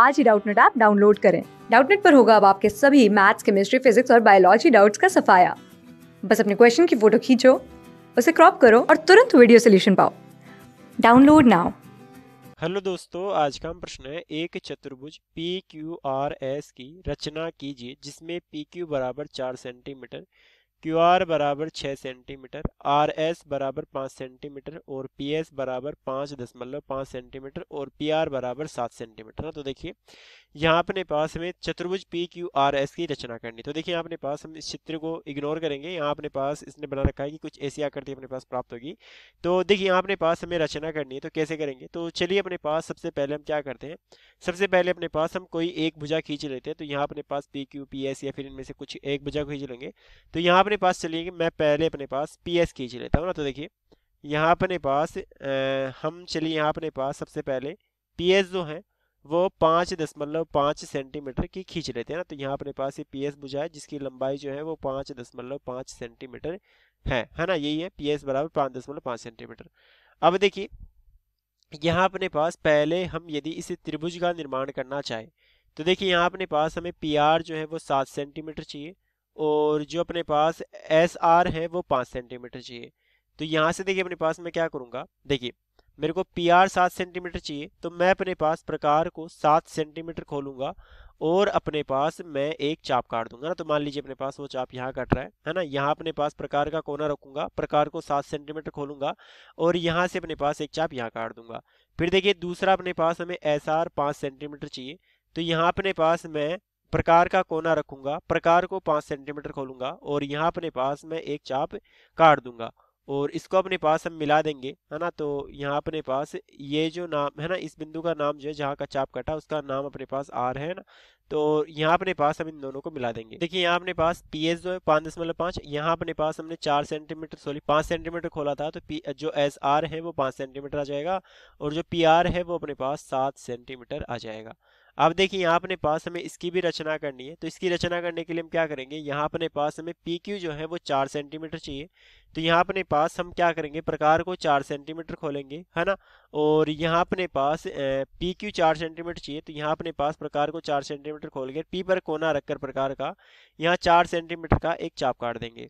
आज ही Doubtnut app download करें डाउटनेट पर होगा अब आपके सभी मैथ्स केमिस्ट्री फिजिक्स और बायोलॉजी डाउट्स का सफाया बस अपने क्वेश्चन की फोटो खींचो उसे क्रॉप करो और तुरंत वीडियो सोल्यूशन पाओ डाउनलोड नाउ हेलो दोस्तों आज का हम प्रश्न है एक चतुर्भुज पी क्यू आर एस की रचना कीजिए जिसमें पी क्यू बराबर चार सेंटीमीटर क्यू आर बराबर छः सेंटीमीटर आर एस बराबर पाँच सेंटीमीटर और पी एस बराबर पाँच दशमलव पाँच सेंटीमीटर और पी आर बराबर सात सेंटीमीटर ना हाँ, तो देखिए यहाँ अपने पास हमें चतुर्भुज पी क्यू आर एस की रचना करनी तो देखिए यहाँ अपने पास हम इस चित्र को इग्नोर करेंगे यहाँ अपने पास इसने बना रखा है कि कुछ ऐसी आकृति अपने पास प्राप्त होगी तो देखिए यहाँ अपने पास हमें रचना करनी है तो कैसे करेंगे तो चलिए अपने पास सबसे पहले हम क्या करते हैं सबसे पहले अपने पास हम कोई एक भुजा खींच लेते हैं तो यहाँ अपने पास पी क्यू पी एस या फिर इनमें से कुछ एक भुजा खींच लेंगे तो यहाँ अपने पास चलिए मैं पहले अपने पास पी एस खींच लेता हूँ ना तो देखिए यहाँ अपने पास आ, हम चलिए यहाँ अपने पास सबसे पहले पी एस जो है वो पाँच दशमलव पाँच सेंटीमीटर की खींच लेते हैं ना तो यहाँ अपने पास ये पी एस बुझा है जिसकी लंबाई जो है वो पाँच दशमलव पाँच सेंटीमीटर है है ना यही है पी एस बराबर पाँच दशमलव पाँच सेंटीमीटर अब देखिए यहाँ अपने पास पहले हम यदि इस त्रिभुज का निर्माण करना चाहें तो देखिए यहाँ अपने पास हमें पी आर जो है वो सात सेंटीमीटर चाहिए और जो अपने पास एस आर है वो पाँच सेंटीमीटर चाहिए तो यहाँ से देखिए अपने पास मैं क्या करूँगा देखिए मेरे को पी आर सात सेंटीमीटर चाहिए तो मैं अपने पास प्रकार को सात सेंटीमीटर खोलूँगा और अपने पास मैं एक चाप काट दूंगा ना तो मान लीजिए अपने पास वो चाप यहाँ काट रहा है है ना यहाँ अपने पास प्रकार का कोना रखूंगा प्रकार को सात सेंटीमीटर खोलूंगा और यहाँ से अपने पास एक चाप यहाँ काट दूंगा फिर देखिए दूसरा अपने पास हमें एस आर पाँच सेंटीमीटर चाहिए तो यहाँ अपने पास मैं प्रकार का कोना रखूंगा प्रकार को पाँच सेंटीमीटर खोलूंगा और यहाँ अपने पास मैं एक चाप काट दूंगा और इसको अपने पास हम मिला देंगे है ना तो यहाँ अपने पास ये जो नाम है ना इस बिंदु का नाम जो है जहाँ का चाप कटा उसका नाम अपने पास आर है ना तो यहाँ अपने पास हम इन दोनों को मिला देंगे देखिए यहाँ अपने पास पी एस जो है पाँच दशमलव पाँच यहाँ अपने पास हमने चार सेंटीमीटर सॉरी पाँच सेंटीमीटर खोला था तो पी जो एस आर है वो पाँच सेंटीमीटर आ जाएगा और जो पी आर है वो अपने पास सात सेंटीमीटर आ जाएगा अब देखिए यहाँ अपने पास हमें इसकी भी रचना करनी है तो इसकी रचना करने के लिए हम क्या करेंगे यहाँ अपने पास हमें पी क्यू जो है वो चार सेंटीमीटर चाहिए तो यहाँ अपने पास हम क्या करेंगे प्रकार को चार सेंटीमीटर खोलेंगे है ना और यहाँ अपने पास पी क्यू चार सेंटीमीटर चाहिए तो यहाँ अपने पास प्रकार को चार सेंटीमीटर खोल के पी पर कोना रखकर प्रकार का यहाँ चार सेंटीमीटर का एक चाप काट देंगे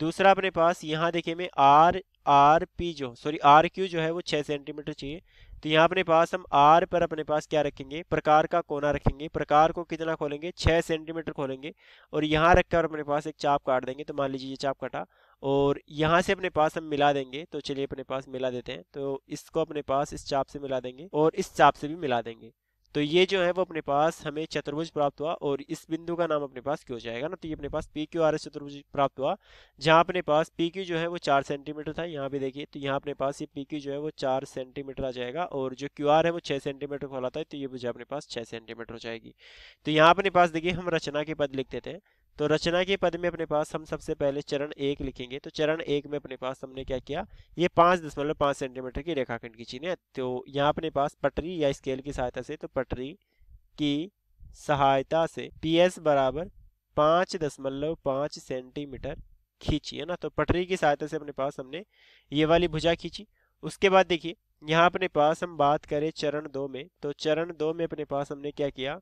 दूसरा अपने पास यहाँ देखिए मैं आर आर पी जो सॉरी आर क्यू जो है वो छः सेंटीमीटर चाहिए तो यहाँ अपने पास हम आर पर अपने पास क्या रखेंगे प्रकार का कोना रखेंगे प्रकार को कितना खोलेंगे छः सेंटीमीटर खोलेंगे और यहाँ रखकर अपने पास एक चाप काट देंगे तो मान लीजिए ये चाप काटा और यहाँ से अपने पास हम मिला देंगे तो चलिए अपने पास मिला देते हैं तो इसको अपने पास इस चाप से मिला देंगे और इस चाप से भी मिला देंगे तो ये जो है वो अपने पास हमें चतुर्भुज प्राप्त हुआ और इस बिंदु का नाम अपने पास क्यों जाएगा ना तो ये अपने पास पी क्यू आर एस चतुर्भुज प्राप्त हुआ जहाँ अपने पास पी क्यू जो है वो चार सेंटीमीटर था यहाँ पे देखिए तो यहाँ अपने पास ये पी क्यू जो है वो चार सेंटीमीटर आ जाएगा और जो क्यू आर है वो छः सेंटीमीटर फैलाता है तो ये मुझे अपने पास छः सेंटीमीटर हो जाएगी तो यहाँ अपने पास देखिए हम रचना के पद लिख देते हैं तो रचना के पद में अपने पास हम सबसे पहले चरण एक लिखेंगे तो चरण एक में अपने पास हमने क्या किया ये पाँच दशमलव पाँच सेंटीमीटर की रेखाखंड खींची ने तो यहाँ अपने पास पटरी या स्केल की सहायता से तो पटरी की सहायता से पी एस बराबर पाँच दशमलव पाँच सेंटीमीटर खींची है ना तो पटरी की सहायता से अपने पास हमने ये वाली भुजा खींची उसके बाद देखिए यहाँ अपने पास हम बात करें चरण दो में तो चरण दो में अपने पास हमने क्या किया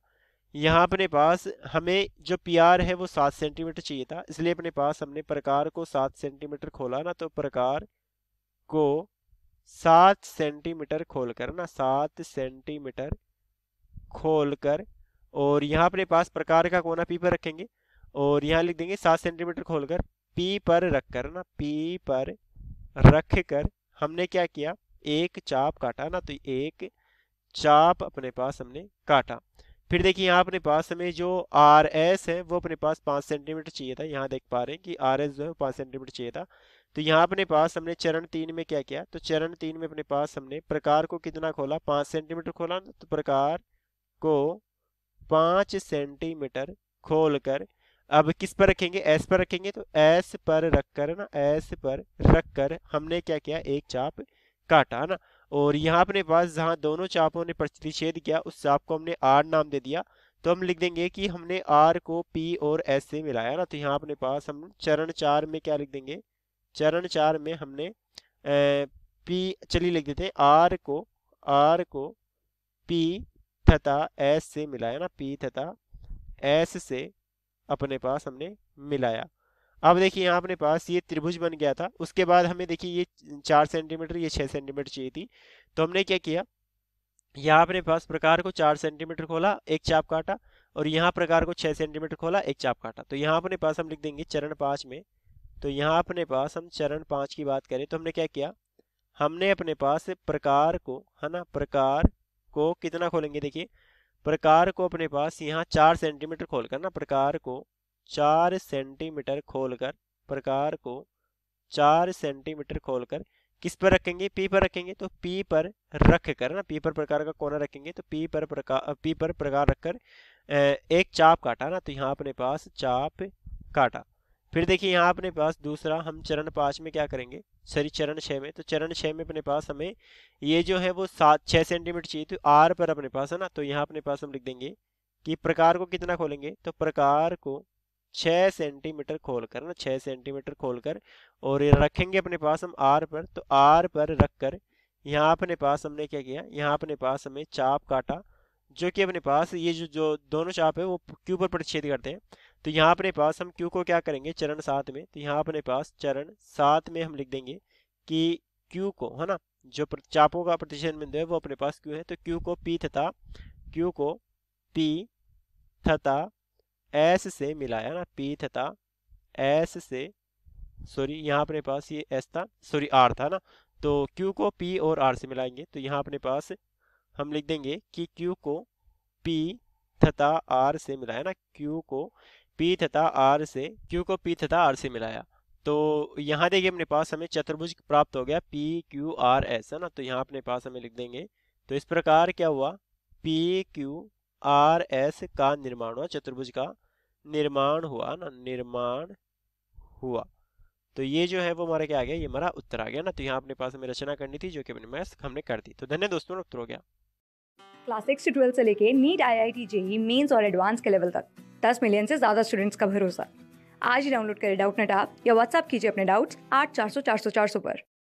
यहाँ अपने पास हमें जो पीआर है वो सात सेंटीमीटर चाहिए था इसलिए अपने पास हमने प्रकार को सात सेंटीमीटर खोला ना तो प्रकार को सात सेंटीमीटर खोल कर ना सात सेंटीमीटर खोल कर और यहाँ अपने पास प्रकार का कोना पी पर रखेंगे और यहाँ लिख देंगे सात सेंटीमीटर खोल कर पी पर रख कर ना पी पर रख कर हमने क्या किया एक चाप काटा ना तो एक चाप अपने पास हमने काटा फिर देखिए यहाँ अपने पास हमें जो आर एस है वो अपने पास पाँच सेंटीमीटर चाहिए था यहाँ देख पा रहे हैं कि आर एस जो है पाँच सेंटीमीटर चाहिए था तो यहाँ अपने पास हमने चरण तीन में क्या किया तो चरण तीन में अपने पास हमने प्रकार को कितना खोला पाँच सेंटीमीटर खोला तो प्रकार को पाँच सेंटीमीटर खोल कर अब किस पर रखेंगे एस पर रखेंगे तो एस पर रख कर ना एस पर रख कर हमने क्या किया एक चाप काटा ना और यहाँ अपने पास जहाँ दोनों चापों ने छेद किया उस चाप को हमने आर नाम दे दिया तो हम लिख देंगे कि हमने आर को पी और एस से मिलाया ना तो यहाँ अपने पास हम चरण चार में क्या लिख देंगे चरण चार में हमने ए, पी चलिए लिख देते हैं आर को आर को पी तथा एस से मिलाया ना पी तथा एस से अपने पास हमने मिलाया अब देखिए यहाँ अपने पास ये त्रिभुज बन गया था उसके बाद हमें देखिए ये चार सेंटीमीटर ये छः सेंटीमीटर चाहिए थी तो हमने क्या किया यहाँ अपने पास प्रकार को चार सेंटीमीटर खोला एक चाप काटा और यहाँ प्रकार को छः सेंटीमीटर खोला एक चाप काटा तो यहाँ अपने पास हम लिख देंगे चरण पाँच में तो यहाँ अपने पास हम चरण पाँच की बात करें तो हमने क्या किया हमने अपने पास प्रकार को है ना प्रकार को कितना खोलेंगे देखिए प्रकार को अपने पास यहाँ चार सेंटीमीटर खोल कर ना प्रकार को चार सेंटीमीटर खोलकर प्रकार को चार सेंटीमीटर खोलकर किस पर रखेंगे पी पर रखेंगे तो पी पर रख कर ना पी पर प्रकार का कोना रखेंगे तो पी पर प्रकार पी पर प्रकार रखकर एक चाप काटा ना तो यहाँ अपने पास चाप काटा फिर देखिए यहाँ अपने पास दूसरा हम चरण पाँच में क्या करेंगे सॉरी चरण छः में तो चरण छः में अपने पास हमें ये जो है वो सात छः सेंटीमीटर चाहिए तो आर पर अपने पास है ना तो यहाँ अपने पास हम लिख देंगे कि प्रकार को कितना खोलेंगे तो प्रकार को छः सेंटीमीटर खोलकर ना छः सेंटीमीटर खोलकर और ये रखेंगे अपने पास हम आर पर तो आर पर रख कर यहाँ अपने पास हमने क्या किया यहाँ अपने पास हमें चाप काटा जो कि अपने पास ये जो जो दोनों चाप है वो क्यू पर प्रतिच्छेद करते हैं तो यहाँ अपने पास हम क्यू को क्या करेंगे चरण सात में तो यहाँ अपने पास चरण सात में हम लिख देंगे कि क्यू को है ना जो चापों का प्रतिच्छेद बिंदु है वो अपने पास क्यू है तो क्यू को पी तथा क्यू को पी थता एस से मिलाया ना पी था एस से सॉरी यहाँ अपने पास ये एस था सॉरी आर था ना तो क्यू को पी और आर से मिलाएंगे तो यहाँ अपने पास हम लिख देंगे कि क्यू को पी थता आर से मिलाया ना क्यू को पी थता आर से क्यू को पी थता आर से मिलाया तो यहाँ देखिए अपने पास हमें चतुर्भुज प्राप्त हो गया पी क्यू आर एस है ना तो यहाँ अपने पास हमें लिख देंगे तो इस प्रकार क्या हुआ पी क्यू आर एस का निर्माण हुआ चतुर्भुज का निर्माण हुआ ना निर्माण हुआ तो ये जो है वो हमारा क्या आ गया ये हमारा उत्तर आ गया ना तो यहाँ अपने पास हमें रचना करनी थी जो कि अपने मैथ हमने कर दी तो धन्य दोस्तों उत्तर हो गया क्लास सिक्स से ट्वेल्थ से लेके NEET I I T JEE mains और एडवांस के लेवल तक दस मिलियन से ज्यादा स्टूडेंट्स का भरोसा आज ही डाउनलोड करें डाउट नेट आप या व्हाट्सअप कीजिए अपने डाउट्स आठ चार सौ चार सौ चार सौ पर